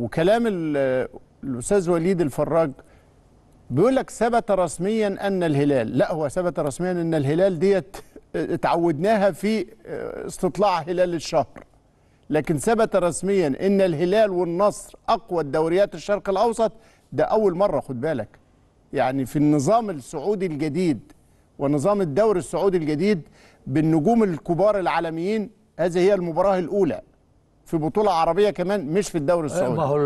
وكلام الاستاذ وليد الفراج بيقول لك ثبت رسميا ان الهلال لا هو ثبت رسميا ان الهلال ديت اتعودناها في استطلاع هلال الشهر لكن ثبت رسميا ان الهلال والنصر اقوى الدوريات الشرق الاوسط ده اول مره خد بالك يعني في النظام السعودي الجديد ونظام الدوري السعودي الجديد بالنجوم الكبار العالميين هذه هي المباراه الاولى في بطوله عربيه كمان مش في الدوري آه، السعودي ما هو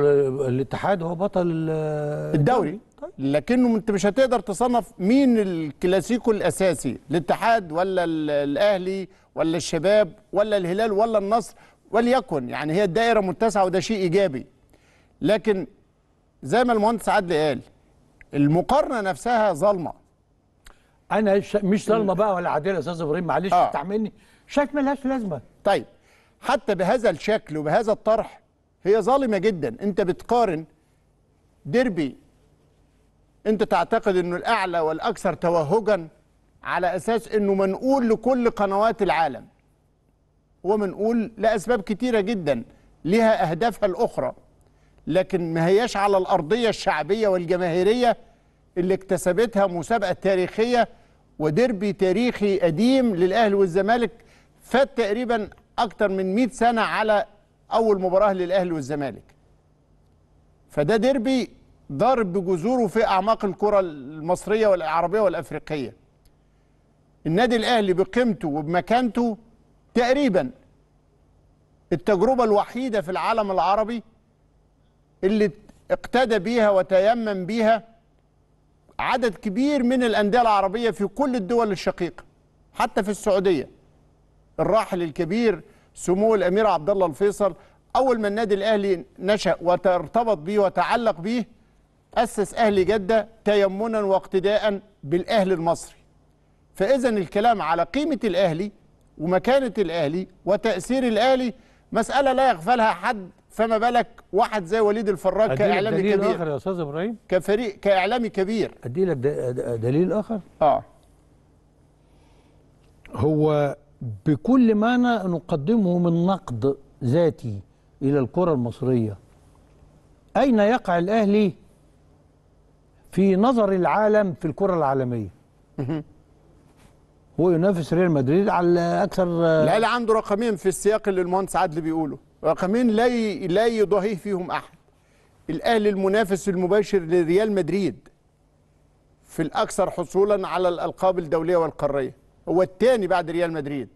الاتحاد هو بطل الدوري طيب. لكنه انت مش هتقدر تصنف مين الكلاسيكو الاساسي الاتحاد ولا الاهلي ولا الشباب ولا الهلال ولا النصر وليكن يعني هي الدائره متسعه وده شيء ايجابي لكن زي ما المهندس عدلي قال المقارنه نفسها ظلمة انا مش ظلمة بقى ولا عادله يا استاذ ابراهيم معلش آه. تعملني شايف ملهاش لازمه طيب حتى بهذا الشكل وبهذا الطرح هي ظالمة جدا أنت بتقارن ديربي أنت تعتقد أنه الأعلى والأكثر توهجا على أساس أنه منقول لكل قنوات العالم هو منقول لأسباب كتيرة جدا لها أهدافها الأخرى لكن ما هياش على الأرضية الشعبية والجماهيرية اللي اكتسبتها مسابقة تاريخية وديربي تاريخي قديم للأهل والزمالك فات تقريبا اكتر من 100 سنه على اول مباراه للاهلي والزمالك فده ديربي ضارب بجذوره في اعماق الكره المصريه والعربيه والافريقيه النادي الاهلي بقيمته وبمكانته تقريبا التجربه الوحيده في العالم العربي اللي اقتدى بيها وتيمم بيها عدد كبير من الانديه العربيه في كل الدول الشقيقه حتى في السعوديه الراحل الكبير سمو الامير عبد الله الفيصل اول ما النادي الاهلي نشا وترتبط به وتعلق به اسس اهلي جده تيمنا واقتداء بالاهلي المصري فاذا الكلام على قيمه الاهلي ومكانه الاهلي وتاثير الاهلي مساله لا يغفلها حد فما بالك واحد زي وليد الفراج كاعلامي دليل كبير اخر يا استاذ ابراهيم كفريق كاعلامي كبير ادي لك دليل اخر اه هو بكل معنى نقدمه من نقد ذاتي إلى الكرة المصرية أين يقع الأهلي في نظر العالم في الكرة العالمية هو ينافس ريال مدريد على أكثر الأهلي عنده رقمين في السياق اللي المهندس عدلي بيقوله رقمين لا ي... لا يضاهيه فيهم أحد الأهلي المنافس المباشر لريال مدريد في الأكثر حصولا على الألقاب الدولية والقارية هو الثاني بعد ريال مدريد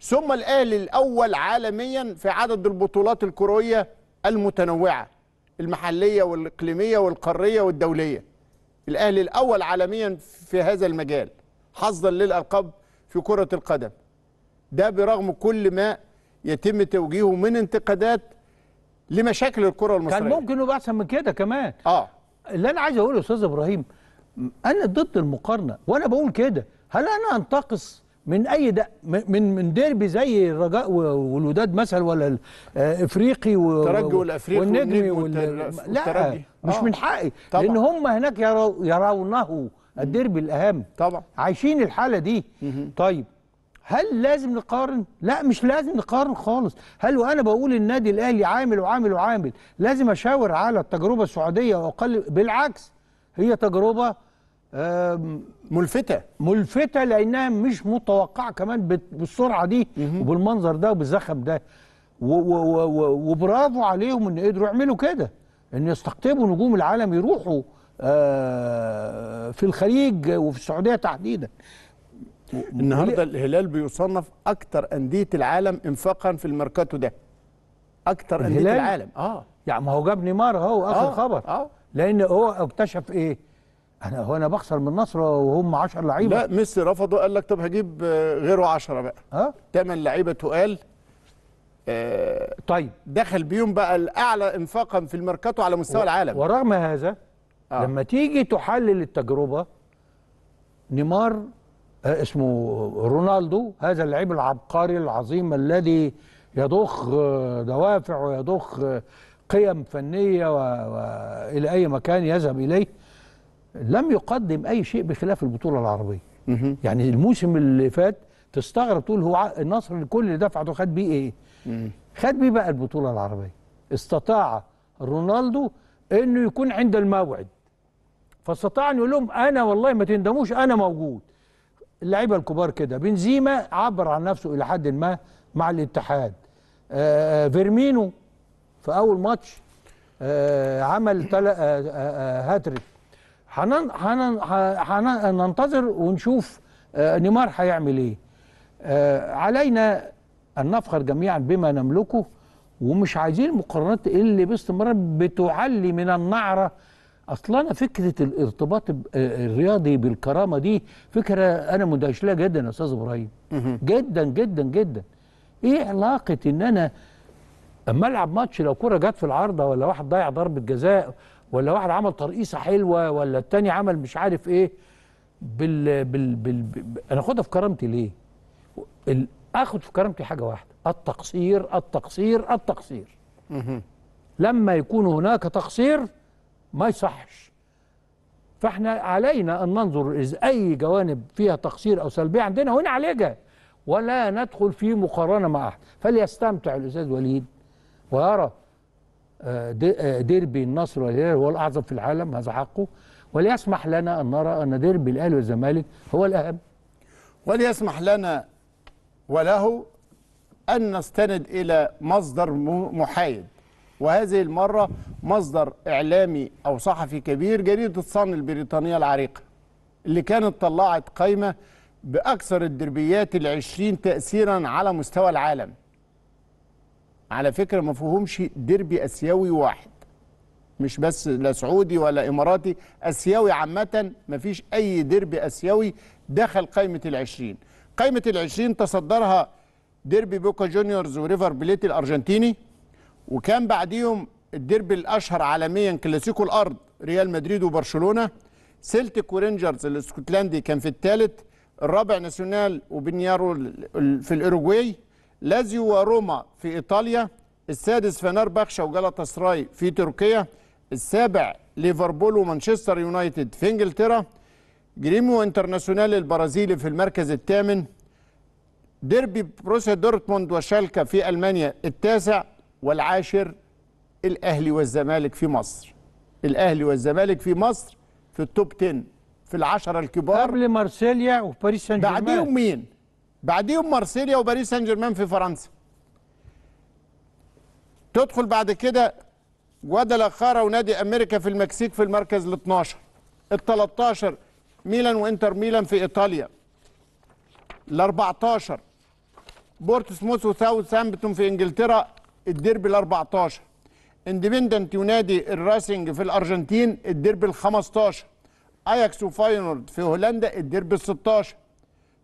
ثم الاهلي الاول عالميا في عدد البطولات الكرويه المتنوعه المحليه والاقليميه والقاريه والدوليه الاهلي الاول عالميا في هذا المجال حظا للالقاب في كره القدم ده برغم كل ما يتم توجيهه من انتقادات لمشاكل الكره المصريه كان ممكن يبقى احسن من كده كمان اه اللي انا عايز اقوله يا استاذ ابراهيم انا ضد المقارنه وانا بقول كده هل انا انتقص من اي ده من من ديربي زي الرجاء والوداد مثلا ولا آه، الافريقي والترجي والافريقي والنجمي والترجي لا مش آه. من حقي طبعًا. لان هم هناك يرونه الديربي الاهم طبعا عايشين الحاله دي مم. طيب هل لازم نقارن؟ لا مش لازم نقارن خالص، هل وانا بقول النادي الاهلي عامل وعامل وعامل، لازم اشاور على التجربه السعوديه واقل بالعكس هي تجربه ملفتة ملفتة لأنها مش متوقعة كمان بالسرعة دي وبالمنظر ده وبالزخم ده وبرافو عليهم إن قدروا يعملوا كده إن يستقطبوا نجوم العالم يروحوا آه، في الخليج وفي السعودية تحديدا النهاردة الهلال بيصنف أكتر أندية العالم إنفاقا في الميركاتو ده أكتر أندية العالم آه يعني ما هو جاب نيمار أهو آخر آه خبر آه لأن هو اكتشف إيه انا هو انا بخسر من النصر وهم 10 لعيبه لا ميسي رفضه قال لك طب هجيب آه، غيره 10 بقى ها ثمان لعيبه تقال آه طيب دخل بيهم بقى الاعلى انفاقا في الميركاتو على مستوى و... العالم ورغم هذا آه. لما تيجي تحلل التجربه نيمار آه اسمه رونالدو هذا اللعيب العبقري العظيم الذي يضخ آه، دوافع ويضخ آه، قيم فنيه والى و... اي مكان يذهب اليه لم يقدم أي شيء بخلاف البطولة العربية يعني الموسم اللي فات تستغرب تقول هو النصر الكل اللي دفعته خد بيه إيه خد بيه بقى البطولة العربية استطاع رونالدو انه يكون عند الموعد فاستطاع ان يقول لهم انا والله ما تندموش انا موجود اللعيبه الكبار كده بنزيما عبر عن نفسه الى حد ما مع الاتحاد آه، آه، فيرمينو في اول ماتش آه، عمل هاتريك هنن هنن هنن ننتظر ونشوف آه، نيمار هيعمل ايه آه، علينا ان نفخر جميعا بما نملكه ومش عايزين المقارنات اللي باستمرار بتعلي من النعره اصلا فكره الارتباط آه، الرياضي بالكرامه دي فكره انا مندهش لها جدا يا استاذ ابراهيم جدا جدا جدا ايه علاقه ان انا اما العب ماتش لو كره جت في العارضه ولا واحد ضيع ضربه جزاء ولا واحد عمل ترقيصه حلوه ولا التاني عمل مش عارف ايه بال بال بال, بال انا اخدها في كرامتي ليه؟ اخد في كرامتي حاجه واحده التقصير التقصير التقصير لما يكون هناك تقصير ما يصحش فاحنا علينا ان ننظر اذا اي جوانب فيها تقصير او سلبيه عندنا ونعالجها ولا ندخل في مقارنه مع احد فليستمتع الاستاذ وليد ويرى آه، ديربي النصر والهلال هو الاعظم في العالم هذا حقه وليسمح لنا ان نرى ان ديربي الاهلي والزمالك هو الاهم وليسمح لنا وله ان نستند الى مصدر محايد وهذه المره مصدر اعلامي او صحفي كبير جريده صن البريطانيه العريقه اللي كانت طلعت قائمه باكثر الدربيات العشرين تاثيرا على مستوى العالم على فكره ما فيهمش ديربي اسيوي واحد مش بس لا سعودي ولا اماراتي اسيوي عامه ما فيش اي ديربي اسيوي دخل قائمه العشرين قائمه العشرين تصدرها ديربي بوكا جونيورز وريفر بليت الارجنتيني وكان بعديهم الديربي الاشهر عالميا كلاسيكو الارض ريال مدريد وبرشلونه سيلتيك ورينجرز الاسكتلندي كان في الثالث الرابع ناسيونال وبنيارو في الاوروجواي لازيو وروما في إيطاليا السادس فنار بخشة وجلطة سراي في تركيا السابع ليفربول ومانشستر يونايتد في إنجلترا جريمو انترناسيونال البرازيلي في المركز الثامن ديربي بروسيا دورتموند وشالكا في ألمانيا التاسع والعاشر الأهلي والزمالك في مصر الأهلي والزمالك في مصر في التوب 10 في العشرة الكبار قبل مارسيليا وباريس سان جيرمان بعديهم مين؟ بعديهم مارسيليا وباريس سان جيرمان في فرنسا تدخل بعد كده ودالاخاره ونادي امريكا في المكسيك في المركز ال 12 ال 13 ميلان وانتر ميلان في ايطاليا ال 14 بورتسموث وساوث سامبتون في انجلترا الديربي ال 14 اندبندنت ونادي الراسنج في الارجنتين الديربي ال 15 اياكس وفاينورد في هولندا الديربي ال 16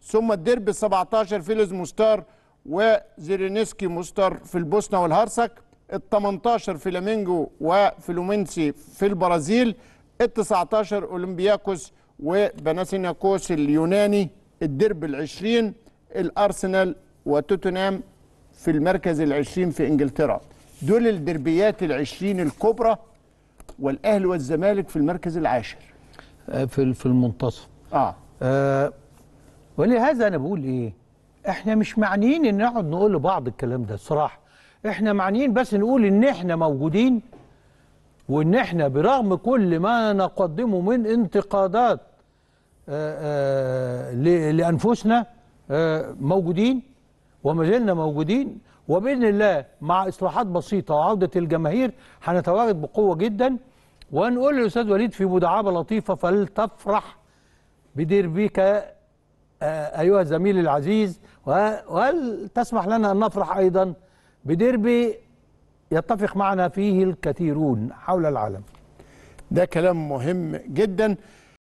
ثم الديربي 17 فيلز مستار وزيرينسكي مستار في البوسنة والهرسك ال 18 فلامينجو وفلومينسي في البرازيل ال 19 اولمبياكوس وبناسيناكوس اليوناني الدرب 20 الارسنال وتوتنهام في المركز ال 20 في انجلترا دول الدربيات ال 20 الكبرى والاهلي والزمالك في المركز العاشر في في المنتصف اه, آه ولهذا أنا بقول إيه إحنا مش معنيين إن نقعد نقول لبعض الكلام ده الصراحة إحنا معنيين بس نقول إن إحنا موجودين وإن إحنا برغم كل ما نقدمه من انتقادات آه، آه، لأنفسنا آه، موجودين وما زلنا موجودين وبإذن الله مع إصلاحات بسيطة وعودة الجماهير هنتواجد بقوة جدا ونقول للأستاذ وليد في مداعبة لطيفة فلتفرح بديربيك آه، أيها زميلي العزيز وهل تسمح لنا أن نفرح أيضا بديربي يتفق معنا فيه الكثيرون حول العالم ده كلام مهم جدا